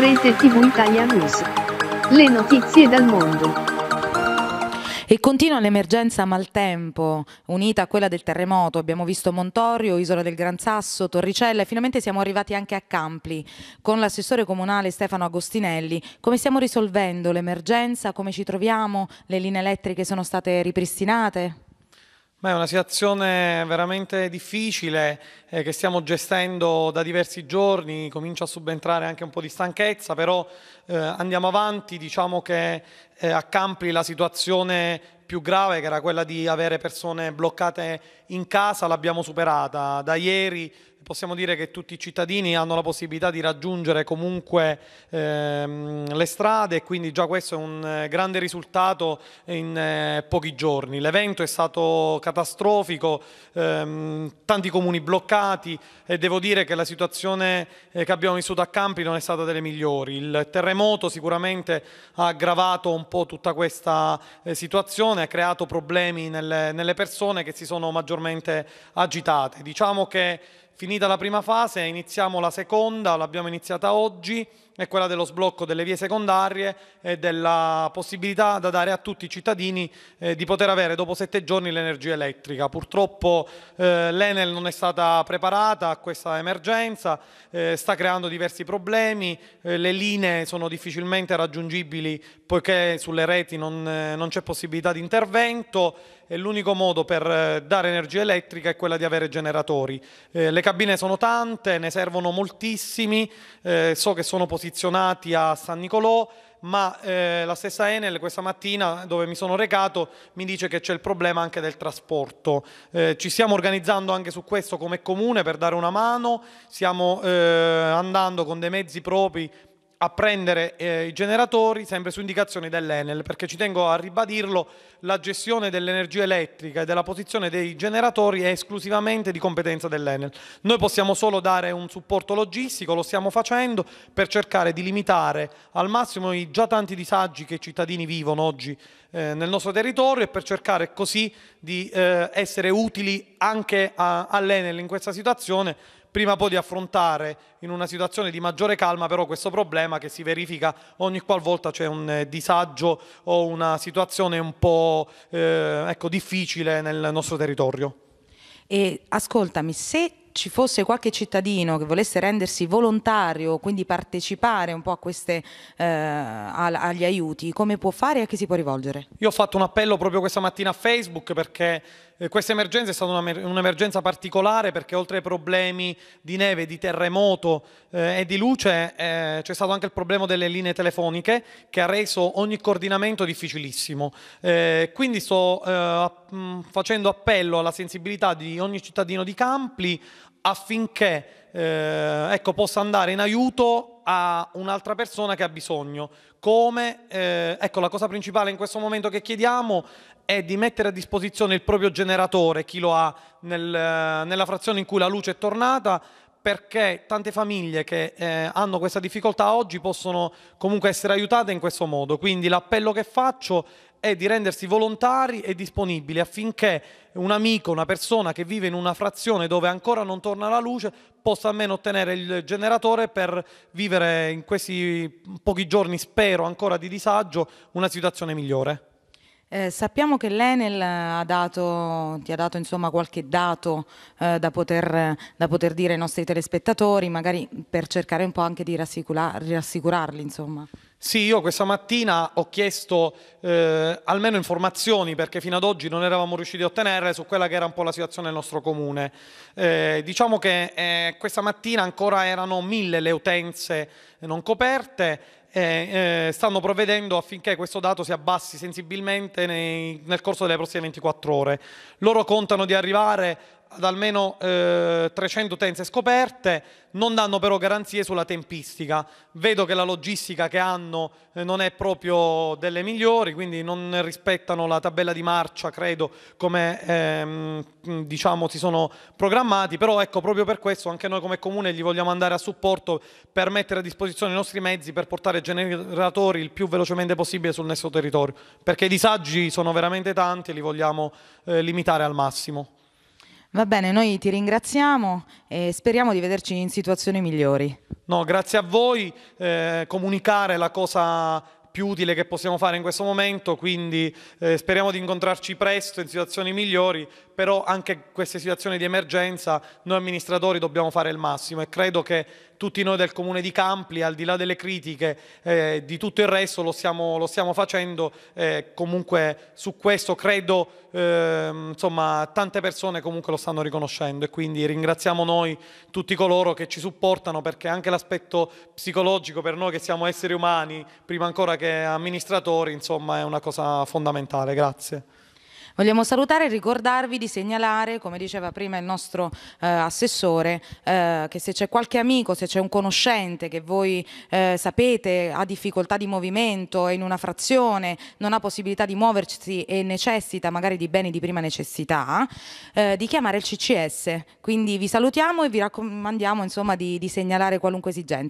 Rete TV Italia News. Le notizie dal mondo. E continua l'emergenza maltempo, unita a quella del terremoto. Abbiamo visto Montorio, Isola del Gran Sasso, Torricella e finalmente siamo arrivati anche a Campli con l'assessore comunale Stefano Agostinelli. Come stiamo risolvendo l'emergenza? Come ci troviamo? Le linee elettriche sono state ripristinate? Ma è una situazione veramente difficile eh, che stiamo gestendo da diversi giorni, comincia a subentrare anche un po' di stanchezza, però eh, andiamo avanti, diciamo che eh, a Campri la situazione più grave che era quella di avere persone bloccate in casa l'abbiamo superata. Da ieri possiamo dire che tutti i cittadini hanno la possibilità di raggiungere comunque ehm, le strade e quindi già questo è un eh, grande risultato in eh, pochi giorni. L'evento è stato catastrofico, ehm, tanti comuni bloccati e devo dire che la situazione eh, che abbiamo vissuto a Campi non è stata delle migliori. Il terremoto sicuramente ha aggravato un po' tutta questa eh, situazione, ha creato problemi nelle, nelle persone che si sono maggiormente agitate. Diciamo che Finita la prima fase, iniziamo la seconda, l'abbiamo iniziata oggi, è quella dello sblocco delle vie secondarie e della possibilità da dare a tutti i cittadini eh, di poter avere dopo sette giorni l'energia elettrica. Purtroppo eh, l'Enel non è stata preparata a questa emergenza, eh, sta creando diversi problemi, eh, le linee sono difficilmente raggiungibili poiché sulle reti non, eh, non c'è possibilità di intervento e l'unico modo per eh, dare energia elettrica è quella di avere generatori. le cabine sono tante, ne servono moltissimi, so che sono posizionate posizionati a San Nicolò, ma eh, la stessa Enel questa mattina dove mi sono recato mi dice che c'è il problema anche del trasporto. Eh, ci stiamo organizzando anche su questo come comune per dare una mano, stiamo eh, andando con dei mezzi propri a prendere eh, i generatori sempre su indicazione dell'Enel, perché ci tengo a ribadirlo, la gestione dell'energia elettrica e della posizione dei generatori è esclusivamente di competenza dell'Enel. Noi possiamo solo dare un supporto logistico, lo stiamo facendo per cercare di limitare al massimo i già tanti disagi che i cittadini vivono oggi eh, nel nostro territorio e per cercare così di eh, essere utili anche all'Enel in questa situazione prima poi di affrontare in una situazione di maggiore calma però questo problema che si verifica ogni qualvolta c'è un eh, disagio o una situazione un po' eh, ecco, difficile nel nostro territorio. E ascoltami, se ci fosse qualche cittadino che volesse rendersi volontario, quindi partecipare un po' a queste, eh, agli aiuti, come può fare e a chi si può rivolgere? Io ho fatto un appello proprio questa mattina a Facebook perché eh, questa emergenza è stata un'emergenza particolare perché oltre ai problemi di neve, di terremoto eh, e di luce eh, c'è stato anche il problema delle linee telefoniche che ha reso ogni coordinamento difficilissimo. Eh, quindi sto eh, mm, facendo appello alla sensibilità di ogni cittadino di Campli, affinché eh, ecco, possa andare in aiuto a un'altra persona che ha bisogno. Come, eh, ecco, la cosa principale in questo momento che chiediamo è di mettere a disposizione il proprio generatore, chi lo ha nel, nella frazione in cui la luce è tornata, perché tante famiglie che eh, hanno questa difficoltà oggi possono comunque essere aiutate in questo modo. Quindi l'appello che faccio è di rendersi volontari e disponibili affinché un amico, una persona che vive in una frazione dove ancora non torna la luce, possa almeno ottenere il generatore per vivere in questi pochi giorni, spero ancora di disagio, una situazione migliore. Eh, sappiamo che l'Enel ha dato, ti ha dato insomma, qualche dato eh, da, poter, da, poter, dire ai nostri telespettatori, magari per cercare un po' anche di rassicurarli. Insomma. Sì, io questa mattina ho chiesto eh, almeno informazioni perché fino ad oggi non eravamo riusciti a ottenerle su quella che era un po' la situazione del nostro comune. Eh, diciamo che eh, questa mattina ancora erano mille le utenze non coperte e eh, eh, stanno provvedendo affinché questo dato si abbassi sensibilmente nei, nel corso delle prossime 24 ore. Loro contano di arrivare ad almeno eh, 300 utenze scoperte, non danno però garanzie sulla tempistica. Vedo che la logistica che hanno eh, non è proprio delle migliori, quindi non rispettano la tabella di marcia, credo, come ehm, diciamo, si sono programmati, però ecco, proprio per questo anche noi come comune gli vogliamo andare a supporto per mettere a disposizione i nostri mezzi per portare generatori il più velocemente possibile sul nostro territorio, perché i disagi sono veramente tanti e li vogliamo eh, limitare al massimo. Va bene, noi ti ringraziamo e speriamo di vederci in situazioni migliori. No, grazie a voi. Eh, comunicare è la cosa più utile che possiamo fare in questo momento, quindi eh, speriamo di incontrarci presto in situazioni migliori, però anche in queste situazioni di emergenza noi amministratori dobbiamo fare il massimo e credo che tutti noi del comune di Campli, al di là delle critiche, eh, di tutto il resto lo stiamo, lo stiamo facendo, eh, comunque su questo credo ehm, insomma, tante persone comunque lo stanno riconoscendo e quindi ringraziamo noi tutti coloro che ci supportano perché anche l'aspetto psicologico per noi che siamo esseri umani, prima ancora che amministratori, insomma è una cosa fondamentale. Grazie. Vogliamo salutare e ricordarvi di segnalare, come diceva prima il nostro eh, assessore, eh, che se c'è qualche amico, se c'è un conoscente che voi eh, sapete ha difficoltà di movimento, è in una frazione, non ha possibilità di muoversi e necessita magari di beni di prima necessità, eh, di chiamare il CCS. Quindi vi salutiamo e vi raccomandiamo insomma, di, di segnalare qualunque esigenza.